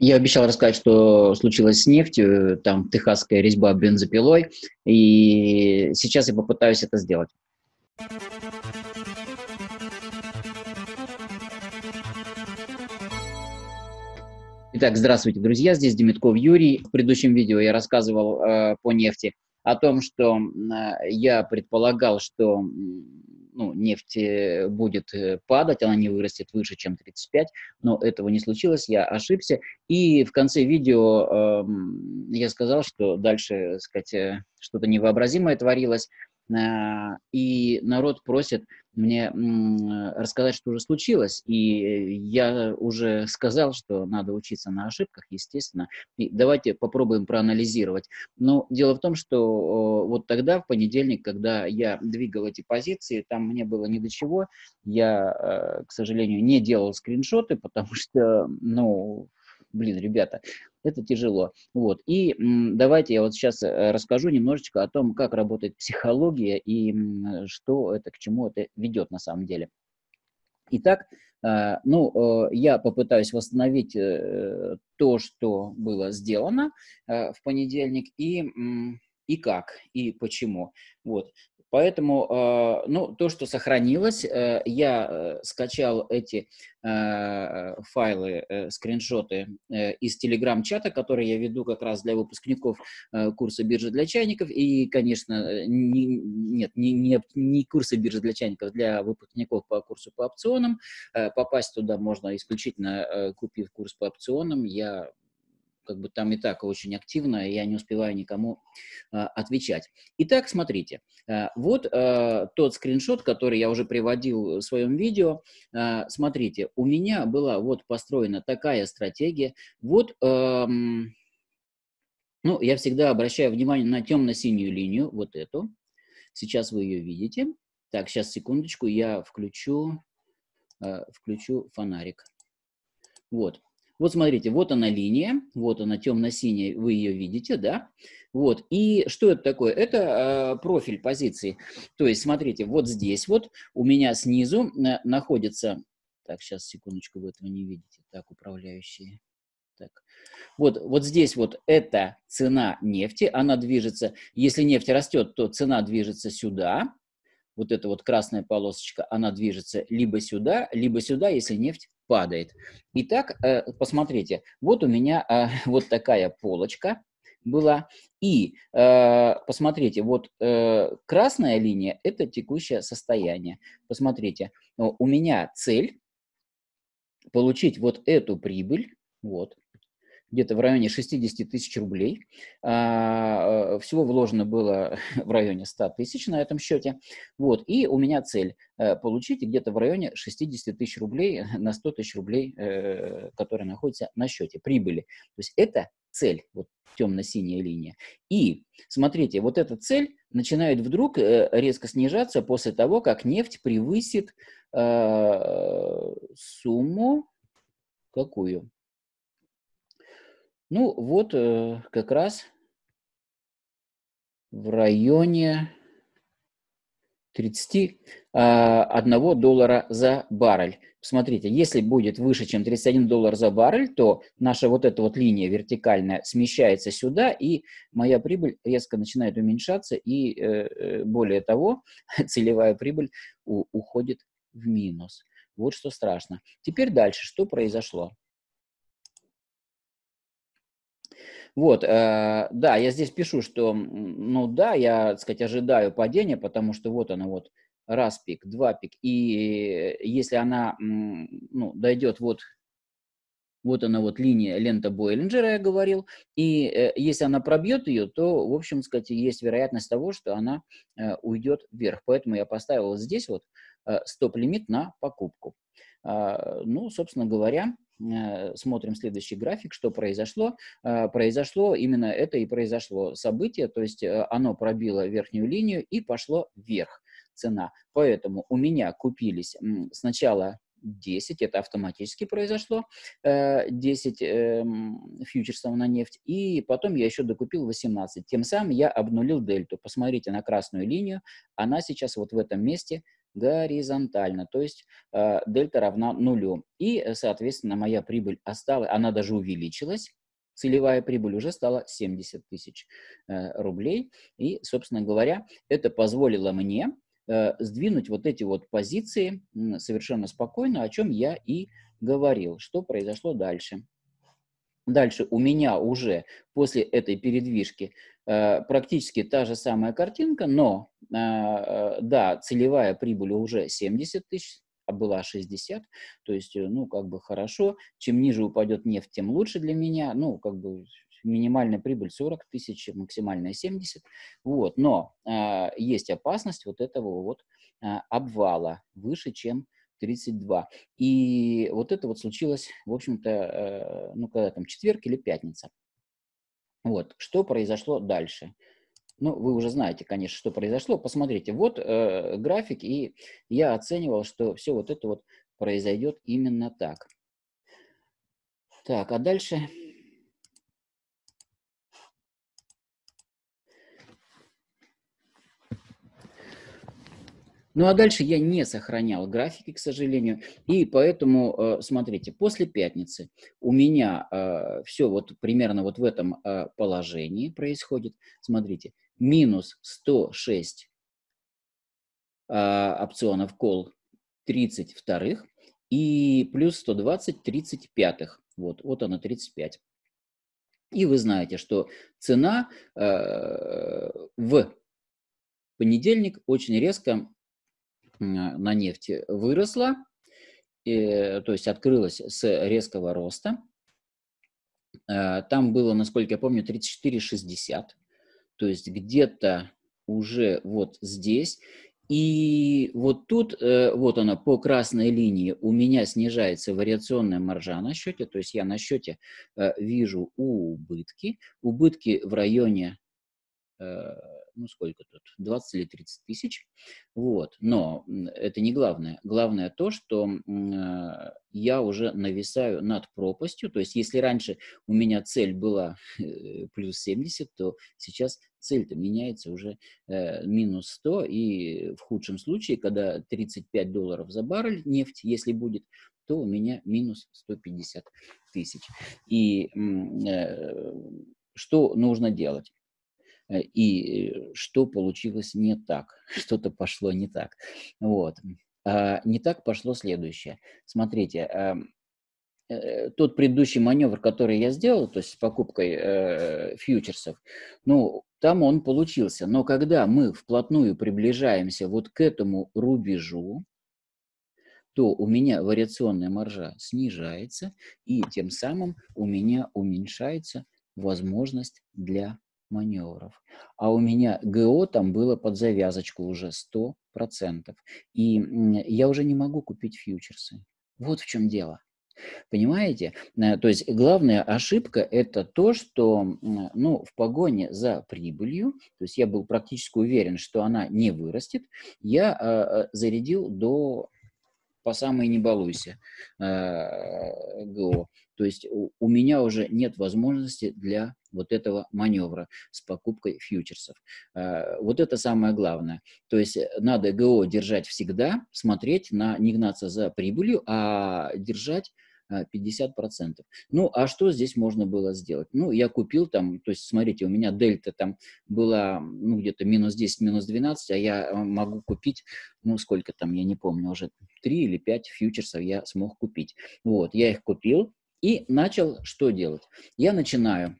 Я обещал рассказать, что случилось с нефтью, там техасская резьба бензопилой, и сейчас я попытаюсь это сделать. Итак, здравствуйте, друзья, здесь Демитков Юрий. В предыдущем видео я рассказывал э, по нефти о том, что э, я предполагал, что ну, нефти э, будет э, падать, она не вырастет выше, чем 35, но этого не случилось, я ошибся. И в конце видео э, я сказал, что дальше, э, сказать, что-то невообразимое творилось, а, и народ просит мне рассказать, что уже случилось. И я уже сказал, что надо учиться на ошибках, естественно. И давайте попробуем проанализировать. Но дело в том, что вот тогда, в понедельник, когда я двигал эти позиции, там мне было ни до чего. Я, э, к сожалению, не делал скриншоты, потому что, ну, блин, ребята, это тяжело. Вот. И давайте я вот сейчас э, расскажу немножечко о том, как работает психология и что это, к чему это ведет на самом деле. Итак, э, ну, э, я попытаюсь восстановить то, что было сделано в понедельник и, и как, и почему. Вот. Поэтому а, ну, то, что сохранилось, э, я э, скачал эти э, файлы, скриншоты из телеграм-чата, который я веду как раз для выпускников курса биржи для чайников. И, конечно, не, нет, не, не, не курсы биржи для чайников, для выпускников по курсу по опционам. Попасть туда можно исключительно купив курс по опционам. Я как бы там и так очень активно, я не успеваю никому а, отвечать. Итак, смотрите, а, вот а, тот скриншот, который я уже приводил в своем видео. А, смотрите, у меня была вот построена такая стратегия. Вот... А, ну, я всегда обращаю внимание на темно-синюю линию, вот эту. Сейчас вы ее видите. Так, сейчас, секундочку, я включу, э, включу фонарик. Вот. Вот смотрите, вот она линия, вот она темно-синяя, вы ее видите, да? Вот, и что это такое? Это э, профиль позиции. То есть, смотрите, вот здесь вот у меня снизу э, находится... Так, сейчас, секундочку, вы этого не видите. Так, управляющие. Так. Вот, вот здесь вот это цена нефти, она движется, если нефть растет, то цена движется сюда, вот эта вот красная полосочка, она движется либо сюда, либо сюда, если нефть падает. Итак, э, посмотрите, вот у меня э, вот такая полочка была. И э, посмотрите, вот красная линия – это текущее состояние. Посмотрите, у меня цель – получить вот эту прибыль, вот, где-то в районе 60 тысяч рублей. А, э, всего вложено было в районе 100 тысяч на этом счете. Вот. И у меня цель э, получить где-то в районе 60 тысяч рублей на 100 тысяч рублей, э, которые находятся на счете, прибыли. То есть это цель, вот темно-синяя линия. И, смотрите, вот эта цель начинает вдруг резко снижаться после того, как нефть превысит сумму какую? Ну вот э, как раз в районе 31 а, доллара за баррель. Посмотрите, если будет выше, чем 31 доллар за баррель, то наша вот эта вот линия вертикальная смещается сюда, и моя прибыль резко начинает уменьшаться, и э, э, более того, целевая прибыль уходит в минус. Вот что страшно. Теперь дальше, что произошло? Вот, э, да, я здесь пишу, что, ну да, я, так сказать, ожидаю падения, потому что вот она вот, раз пик, два пик, и э, если она, ну, дойдет вот, вот она вот линия, лента Бойлинджера, я говорил, и э, если она пробьет ее, то, в общем, сказать, есть вероятность того, что она э, уйдет вверх, поэтому я поставил вот здесь вот э, стоп-лимит на покупку. Э, ну, собственно говоря, Э, смотрим следующий график, что произошло. Э, произошло именно это и произошло событие, то есть э, оно пробило верхнюю линию и пошло вверх цена. Поэтому у меня купились сначала 10, это автоматически произошло, 10 эм, фьючерсов на нефть, и потом я еще докупил 18. Тем самым я обнулил дельту. Посмотрите на красную линию, она сейчас вот в этом месте – горизонтально, то есть э, дельта равна нулю. И, э, соответственно, моя прибыль осталась, она даже увеличилась, целевая прибыль уже стала 70 тысяч э, рублей. И, собственно говоря, это позволило мне э, сдвинуть вот эти вот позиции э, совершенно спокойно, о чем я и говорил, что произошло дальше. Дальше у меня уже после этой передвижки Э, практически та же самая картинка, но, э, э, да, целевая прибыль уже 70 тысяч, а была 60, то есть, ну, как бы хорошо, чем ниже упадет нефть, тем лучше для меня, ну, как бы минимальная прибыль 40 тысяч, максимальная 70, вот, но есть опасность вот этого вот обвала выше, чем 32. И вот это вот случилось, в общем-то, ну, когда там четверг или пятница. Вот, что произошло дальше? Ну, вы уже знаете, конечно, что произошло. Посмотрите, вот э, график, и я оценивал, что все вот это вот произойдет именно так. Так, а дальше Ну а дальше я не сохранял графики, к сожалению, и поэтому, э, смотрите, после пятницы у меня э, все вот примерно вот в этом э, положении происходит. Смотрите, минус 106 опционов кол 32 и плюс 120 35. Вот, вот она 35. И вы знаете, что цена в понедельник очень резко на нефти выросла, и, э, то есть открылась с резкого роста. Э, там было, насколько я помню, 34,60, то есть где-то уже вот здесь. И вот тут, э, вот она по красной линии, у меня снижается вариационная маржа на счете, то есть я на счете вижу убытки, убытки в районе ну сколько тут, 20 или 30 тысяч. Вот. Но это не главное. Главное то, что э, я уже нависаю над пропастью. То есть если раньше у меня цель была э, плюс 70, то сейчас цель-то меняется уже э, минус 100. И в худшем случае, когда 35 долларов за баррель нефть, если будет, то у меня минус 150 тысяч. И э, что нужно делать? Э, и э, что получилось не так, что-то пошло не так. Вот. А, не так пошло следующее. Смотрите, э, тот предыдущий маневр, который я сделал, то есть с покупкой э, фьючерсов, ну, там он получился. Но когда мы вплотную приближаемся вот к этому рубежу, то у меня вариационная маржа снижается, и тем самым у меня уменьшается возможность для маневров. А у меня ГО там было под завязочку уже 100%. И я уже не могу купить фьючерсы. Вот в чем дело. Понимаете? Э, то есть главная ошибка – это то, что ну, в погоне за прибылью, то есть я был практически уверен, что она не вырастет, я э, э зарядил до по самой не балуйся э, ГО. То есть у, у меня уже нет возможности для вот этого маневра с покупкой фьючерсов. А, вот это самое главное. То есть э, надо ГО держать всегда, смотреть, на, не гнаться за прибылью, а держать 50%. А, ну, а что здесь можно было сделать? Ну, я купил там, то есть, смотрите, у меня дельта там была, ну, где-то минус 10, минус 12, а я а, могу купить, ну, сколько там, я не помню, уже 3 или 5 фьючерсов я смог купить. Вот, я их купил, и начал что делать? Я начинаю,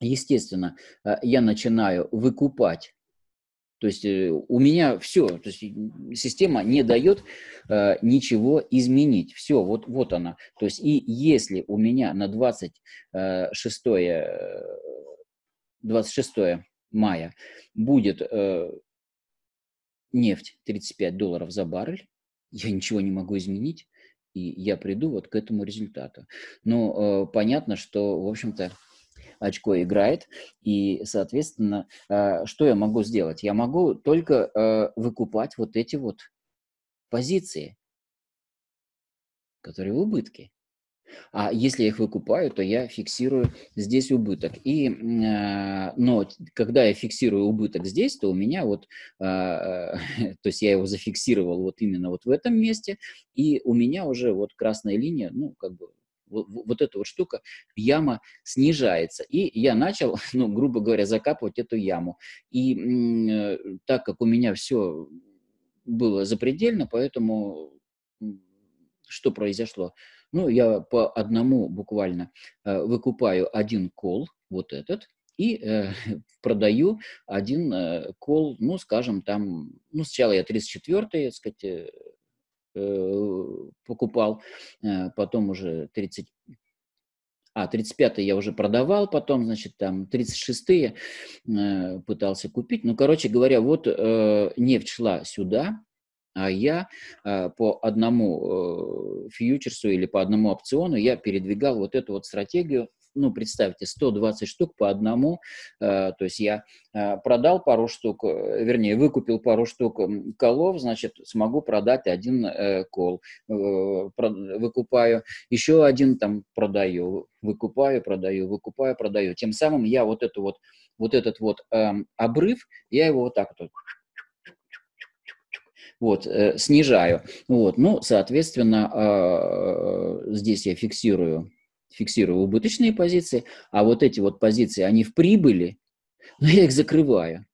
естественно, э, я начинаю выкупать то есть э, у меня все, то есть система не дает э, ничего изменить. Все, вот, вот она. То есть и если у меня на 26, 26 э, мая будет э, нефть 35 долларов за баррель, я ничего не могу изменить и я приду вот к этому результату. Ну, э, понятно, что, в общем-то, очко играет, и, соответственно, а, что я могу сделать? Я могу только э, выкупать вот эти вот позиции, которые в убытке. А если я их выкупаю, то я фиксирую здесь убыток. И, а, но когда я фиксирую убыток здесь, то у меня вот, а, то есть я его зафиксировал вот именно вот в этом месте, и у меня уже вот красная линия, ну, как бы вот, эта вот штука, яма снижается. И я начал, ну, грубо говоря, закапывать эту яму. И э, так как у меня все было запредельно, поэтому что произошло? Ну, я по одному буквально э, выкупаю один кол, вот этот, и э, продаю один э, кол, ну, скажем, там, ну, сначала я 34-й, так сказать, э, э, покупал, э, потом уже 30, а, 35-й я уже продавал, потом, значит, там 36-е э, пытался купить. Ну, короче говоря, вот э, нефть шла сюда, а я а, по одному э, фьючерсу или по одному опциону я передвигал вот эту вот стратегию ну, представьте, 120 штук по одному, э, то есть я э, продал пару штук, вернее, выкупил пару штук колов, значит, смогу продать один кол, выкупаю, еще один там продаю, выкупаю, продаю, выкупаю, продаю. Тем самым я вот эту вот, вот этот вот эм, обрыв, я его вот так вот вот, э, снижаю. Вот, ну, соответственно, а, э, здесь я фиксирую, фиксирую убыточные позиции, а вот эти вот позиции, они в прибыли, но я их закрываю.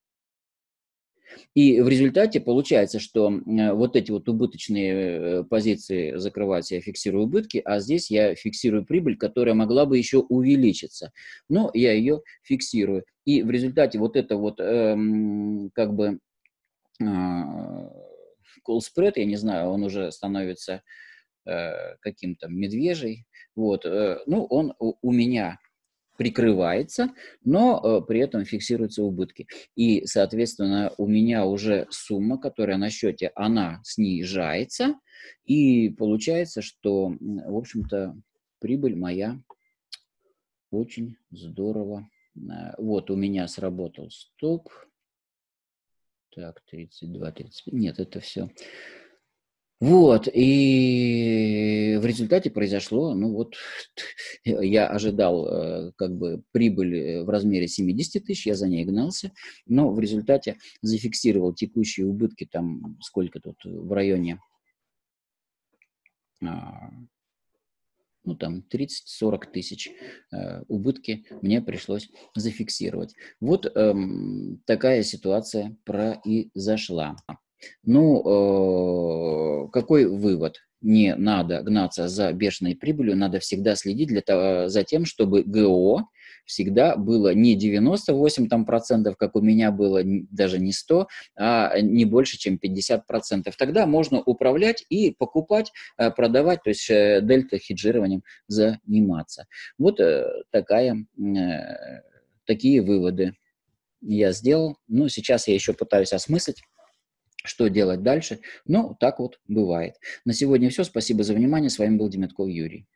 И в результате получается, что э, вот эти вот убыточные позиции закрывать я фиксирую убытки, а здесь я фиксирую прибыль, которая могла бы еще увеличиться. Но я ее фиксирую. И в результате вот это вот эм, как бы э, Cool Spread, я не знаю, он уже становится э, каким-то медвежий. Вот, э, ну, он у, у меня прикрывается, но э, при этом фиксируются убытки. И, соответственно, у меня уже сумма, которая на счете, она снижается, и получается, что, в общем-то, прибыль моя очень здорово. Э, вот у меня сработал стоп. Так, 32, 35. Нет, это все. Вот, и в результате произошло, ну вот, я ожидал э, как бы прибыль в размере 70 тысяч, я за ней гнался, но в результате зафиксировал текущие убытки там сколько тут в районе а, ну там 30-40 тысяч э, убытки мне пришлось зафиксировать. Вот эм, такая ситуация произошла. Ну, э, какой вывод? Не надо гнаться за бешеной прибылью, надо всегда следить для того, э, за тем, чтобы ГО всегда было не 98 там, процентов, как у меня было, даже не 100, а э, не больше, чем 50 процентов. Тогда можно управлять и покупать, э, продавать, то есть э, дельта хеджированием заниматься. Вот такая, такие выводы я сделал. Но ну, сейчас я еще пытаюсь осмыслить что делать дальше. Но ну, так вот бывает. На сегодня все. Спасибо за внимание. С вами был Демятков Юрий.